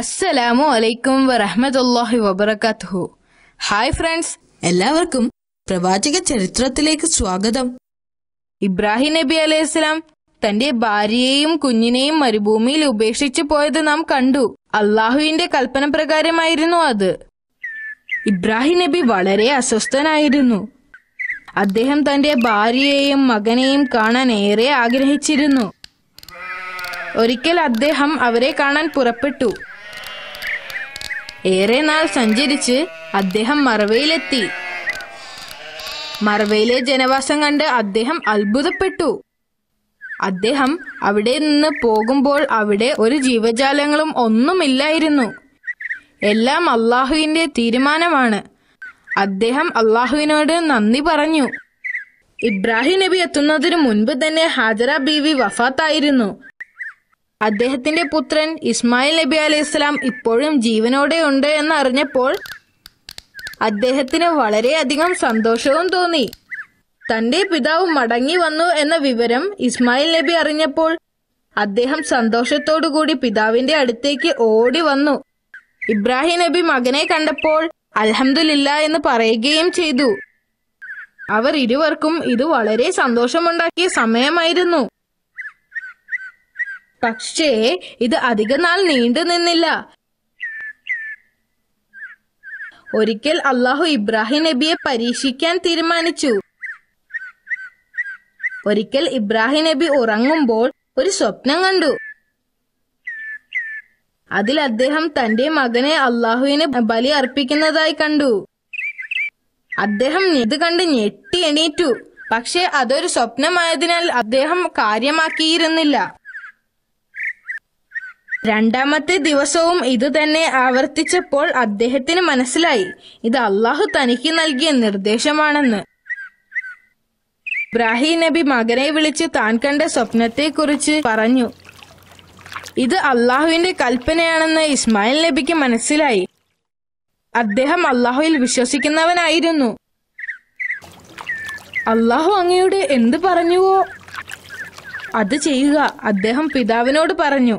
അസ്സലാമു അലൈക്കും വറഹമത്തല്ലാഹി വബർക്കാത്തു ഹായ് ഫ്രണ്ട്സ് എല്ലാവർക്കും പ്രവാചക ചരിത്രത്തിലേക്ക് സ്വാഗതം ഇബ്രാഹിം നബി അലൈഹിസ്ലാം തന്റെ ഭാര്യയെയും കുഞ്ഞിനെയും മരുഭൂമിയിൽ ഉപേക്ഷിച്ചു പോയത് നാം കണ്ടു അള്ളാഹുവിന്റെ കൽപ്പന പ്രകാരമായിരുന്നു അത് ഇബ്രാഹിം നബി വളരെ അസ്വസ്ഥനായിരുന്നു അദ്ദേഹം തന്റെ ഭാര്യയെയും മകനെയും കാണാൻ ഏറെ ആഗ്രഹിച്ചിരുന്നു ഒരിക്കൽ അദ്ദേഹം അവരെ കാണാൻ പുറപ്പെട്ടു ഏറെ നാൾ സഞ്ചരിച്ച് അദ്ദേഹം മറവയിലെത്തി മറവയിലെ ജനവാസം കണ്ട് അദ്ദേഹം അത്ഭുതപ്പെട്ടു അദ്ദേഹം അവിടെ നിന്ന് പോകുമ്പോൾ അവിടെ ഒരു ജീവജാലങ്ങളും ഒന്നുമില്ലായിരുന്നു എല്ലാം അള്ളാഹുവിന്റെ തീരുമാനമാണ് അദ്ദേഹം അള്ളാഹുവിനോട് നന്ദി പറഞ്ഞു ഇബ്രാഹിം നബി എത്തുന്നതിനു മുൻപ് തന്നെ ഹാജറ ബീവി വഫാത്തായിരുന്നു അദ്ദേഹത്തിന്റെ പുത്രൻ ഇസ്മായിൽ നബി അലൈഹിസ്ലാം ഇപ്പോഴും ജീവനോടെ ഉണ്ട് എന്നറിഞ്ഞപ്പോൾ അദ്ദേഹത്തിന് വളരെയധികം സന്തോഷവും തോന്നി തന്റെ പിതാവ് മടങ്ങി വന്നു എന്ന വിവരം ഇസ്മായിൽ നബി അറിഞ്ഞപ്പോൾ അദ്ദേഹം സന്തോഷത്തോടുകൂടി പിതാവിന്റെ അടുത്തേക്ക് ഓടി വന്നു ഇബ്രാഹിം നബി മകനെ കണ്ടപ്പോൾ അൽഹമില്ല എന്ന് പറയുകയും ചെയ്തു അവർ ഇരുവർക്കും ഇത് വളരെ സന്തോഷമുണ്ടാക്കിയ സമയമായിരുന്നു പക്ഷേ ഇത് നാൾ നീണ്ടു നിന്നില്ല ഒരിക്കൽ അള്ളാഹു ഇബ്രാഹിം നബിയെ പരീക്ഷിക്കാൻ തീരുമാനിച്ചു ഒരിക്കൽ ഇബ്രാഹിം നബി ഉറങ്ങുമ്പോൾ ഒരു സ്വപ്നം കണ്ടു അതിൽ അദ്ദേഹം തന്റെ മകനെ അള്ളാഹുവിന് ബലി അർപ്പിക്കുന്നതായി കണ്ടു അദ്ദേഹം ഇത് കണ്ട് ഞെട്ടി എണീറ്റു പക്ഷെ അതൊരു സ്വപ്നമായതിനാൽ അദ്ദേഹം കാര്യമാക്കിയിരുന്നില്ല രണ്ടാമത്തെ ദിവസവും ഇതുതന്നെ ആവർത്തിച്ചപ്പോൾ അദ്ദേഹത്തിന് മനസ്സിലായി ഇത് അള്ളാഹു തനിക്ക് നൽകിയ നിർദ്ദേശമാണെന്ന് ഇബ്രാഹിം നബി മകനെ വിളിച്ച് താൻ കണ്ട സ്വപ്നത്തെക്കുറിച്ച് പറഞ്ഞു ഇത് അള്ളാഹുവിന്റെ കൽപ്പനയാണെന്ന് ഇസ്മായിൽ നബിക്ക് മനസ്സിലായി അദ്ദേഹം അള്ളാഹുവിൽ വിശ്വസിക്കുന്നവനായിരുന്നു അള്ളാഹു അങ്ങയുടെ എന്ത് പറഞ്ഞുവോ അത് ചെയ്യുക അദ്ദേഹം പിതാവിനോട് പറഞ്ഞു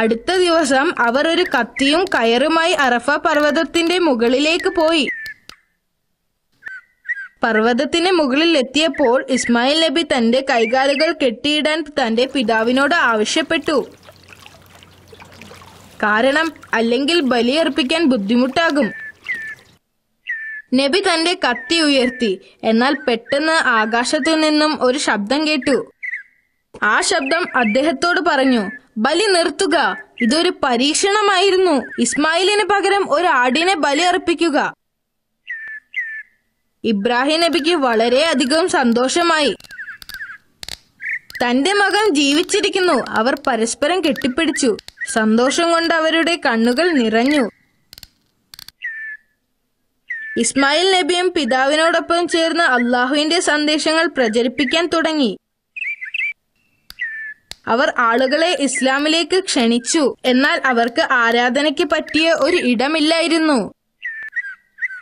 അടുത്ത ദിവസം അവർ ഒരു കത്തിയും കയറുമായി അറഫ പർവ്വതത്തിന്റെ മുകളിലേക്ക് പോയി പർവ്വതത്തിന് മുകളിൽ എത്തിയപ്പോൾ ഇസ്മായിൽ നബി തന്റെ കൈകാലുകൾ കെട്ടിയിടാൻ തന്റെ പിതാവിനോട് ആവശ്യപ്പെട്ടു കാരണം അല്ലെങ്കിൽ ബലിയർപ്പിക്കാൻ ബുദ്ധിമുട്ടാകും നബി തന്റെ കത്തി ഉയർത്തി എന്നാൽ പെട്ടെന്ന് ആകാശത്തു നിന്നും ഒരു ശബ്ദം കേട്ടു ആ ശബ്ദം അദ്ദേഹത്തോട് പറഞ്ഞു ബലി നിർത്തുക ഇതൊരു പരീക്ഷണമായിരുന്നു ഇസ്മായിലിന് പകരം ഒരു ആടിനെ ബലി അർപ്പിക്കുക ഇബ്രാഹിം നബിക്ക് വളരെയധികം സന്തോഷമായി തന്റെ മകൻ ജീവിച്ചിരിക്കുന്നു അവർ പരസ്പരം കെട്ടിപ്പിടിച്ചു സന്തോഷം കൊണ്ട് അവരുടെ കണ്ണുകൾ നിറഞ്ഞു ഇസ്മായിൽ നബിയും പിതാവിനോടൊപ്പം ചേർന്ന് അള്ളാഹുവിന്റെ സന്ദേശങ്ങൾ പ്രചരിപ്പിക്കാൻ തുടങ്ങി അവർ ആളുകളെ ഇസ്ലാമിലേക്ക് ക്ഷണിച്ചു എന്നാൽ അവർക്ക് ആരാധനയ്ക്ക് പറ്റിയ ഒരു ഇടമില്ലായിരുന്നു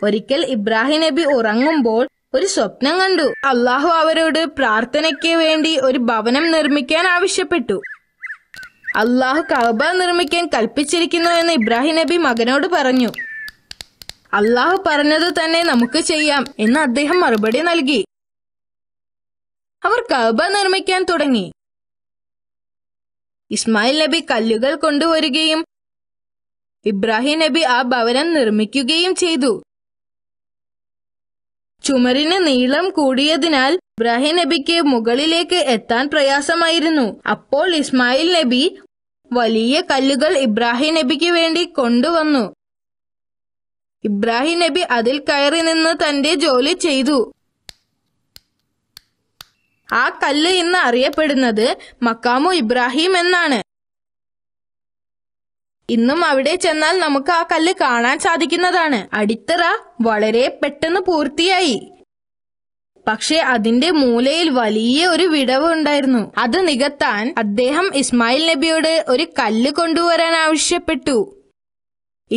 ഒരിക്കൽ ഇബ്രാഹിം നബി ഉറങ്ങുമ്പോൾ ഒരു സ്വപ്നം കണ്ടു അള്ളാഹു അവരോട് പ്രാർത്ഥനയ്ക്ക് വേണ്ടി ഒരു ഭവനം നിർമ്മിക്കാൻ ആവശ്യപ്പെട്ടു അള്ളാഹു കഅബ നിർമ്മിക്കാൻ കൽപ്പിച്ചിരിക്കുന്നു എന്ന് ഇബ്രാഹിം നബി മകനോട് പറഞ്ഞു അള്ളാഹു പറഞ്ഞത് തന്നെ നമുക്ക് ചെയ്യാം എന്ന് അദ്ദേഹം മറുപടി നൽകി അവർ കഅബ നിർമ്മിക്കാൻ തുടങ്ങി ഇസ്മായിൽ നബി കല്ലുകൾ കൊണ്ടുവരികയും ഇബ്രാഹിം നബി ആ ഭവനം നിർമ്മിക്കുകയും ചെയ്തു ചുമരിന് നീളം കൂടിയതിനാൽ ഇബ്രാഹിം നബിക്ക് മുകളിലേക്ക് എത്താൻ പ്രയാസമായിരുന്നു അപ്പോൾ ഇസ്മായിൽ നബി വലിയ കല്ലുകൾ ഇബ്രാഹിം നബിക്ക് വേണ്ടി കൊണ്ടുവന്നു ഇബ്രാഹിം നബി അതിൽ കയറി നിന്ന് തന്റെ ജോലി ചെയ്തു ആ കല്ല് ഇന്ന് അറിയപ്പെടുന്നത് മക്കാമു ഇബ്രാഹിം എന്നാണ് ഇന്നും അവിടെ ചെന്നാൽ നമുക്ക് ആ കല്ല് കാണാൻ സാധിക്കുന്നതാണ് അടിത്തറ വളരെ പെട്ടെന്ന് പൂർത്തിയായി പക്ഷെ അതിന്റെ മൂലയിൽ വലിയ ഒരു വിടവ് ഉണ്ടായിരുന്നു അത് നികത്താൻ അദ്ദേഹം ഇസ്മായിൽ നബിയോട് ഒരു കല്ല് കൊണ്ടുവരാൻ ആവശ്യപ്പെട്ടു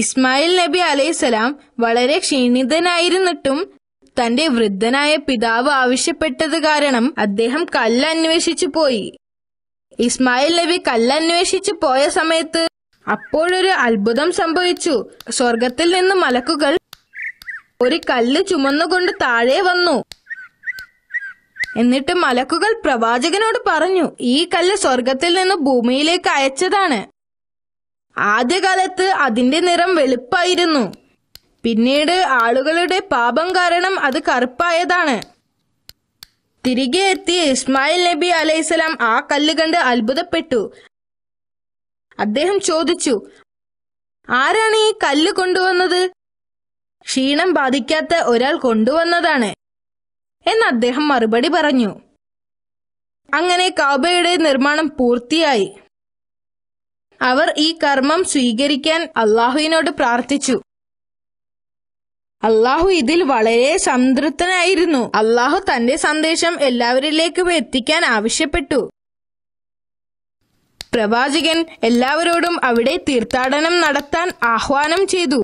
ഇസ്മായിൽ നബി സ്വലാം വളരെ ക്ഷീണിതനായിരുന്നിട്ടും തന്റെ വൃദ്ധനായ പിതാവ് ആവശ്യപ്പെട്ടത് കാരണം അദ്ദേഹം കല്ല് അന്വേഷിച്ചു പോയി ഇസ്മായിൽ നബി കല്ലന്വേഷിച്ചു പോയ സമയത്ത് അപ്പോഴൊരു അത്ഭുതം സംഭവിച്ചു സ്വർഗത്തിൽ നിന്ന് മലക്കുകൾ ഒരു കല്ല് ചുമന്നുകൊണ്ട് താഴെ വന്നു എന്നിട്ട് മലക്കുകൾ പ്രവാചകനോട് പറഞ്ഞു ഈ കല്ല് സ്വർഗത്തിൽ നിന്ന് ഭൂമിയിലേക്ക് അയച്ചതാണ് ആദ്യകാലത്ത് അതിന്റെ നിറം വെളുപ്പായിരുന്നു പിന്നീട് ആളുകളുടെ പാപം കാരണം അത് കറുപ്പായതാണ് തിരികെ എത്തിയ ഇസ്മായിൽ നബി അലൈഹിസ്സലാം ആ കല്ല് കണ്ട് അത്ഭുതപ്പെട്ടു അദ്ദേഹം ചോദിച്ചു ആരാണ് ഈ കല്ല് കൊണ്ടുവന്നത് ക്ഷീണം ബാധിക്കാത്ത ഒരാൾ കൊണ്ടുവന്നതാണ് എന്ന് അദ്ദേഹം മറുപടി പറഞ്ഞു അങ്ങനെ കാബയുടെ നിർമ്മാണം പൂർത്തിയായി അവർ ഈ കർമ്മം സ്വീകരിക്കാൻ അള്ളാഹുവിനോട് പ്രാർത്ഥിച്ചു അള്ളാഹു ഇതിൽ വളരെ സംതൃപ്തനായിരുന്നു അള്ളാഹു തന്റെ സന്ദേശം എല്ലാവരിലേക്കും എത്തിക്കാൻ ആവശ്യപ്പെട്ടു പ്രവാചകൻ എല്ലാവരോടും അവിടെ തീർത്ഥാടനം നടത്താൻ ആഹ്വാനം ചെയ്തു